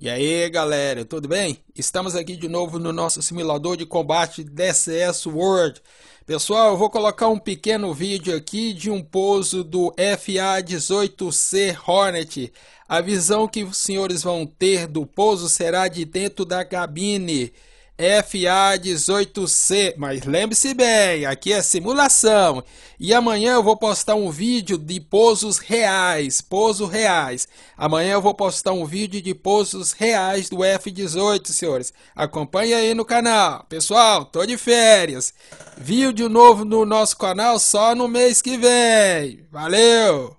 E aí galera, tudo bem? Estamos aqui de novo no nosso simulador de combate DCS World. Pessoal, eu vou colocar um pequeno vídeo aqui de um pouso do FA-18C Hornet. A visão que os senhores vão ter do pouso será de dentro da cabine. FA18C. Mas lembre-se bem, aqui é simulação. E amanhã eu vou postar um vídeo de pousos reais, pouso reais. Amanhã eu vou postar um vídeo de pousos reais do F18, senhores. Acompanhe aí no canal. Pessoal, tô de férias. Vídeo novo no nosso canal só no mês que vem. Valeu!